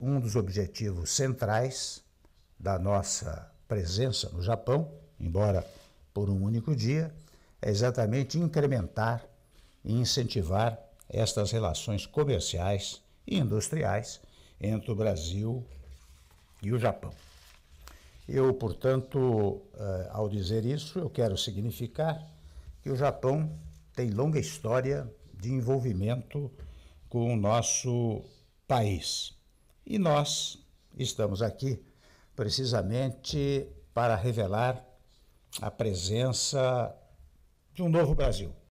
um dos objetivos centrais da nossa presença no Japão, embora por um único dia, é exatamente incrementar e incentivar estas relações comerciais e industriais entre o Brasil e o Japão. Eu, portanto, eh, ao dizer isso, eu quero significar que o Japão tem longa história de envolvimento com o nosso país. E nós estamos aqui precisamente para revelar a presença de um novo Brasil.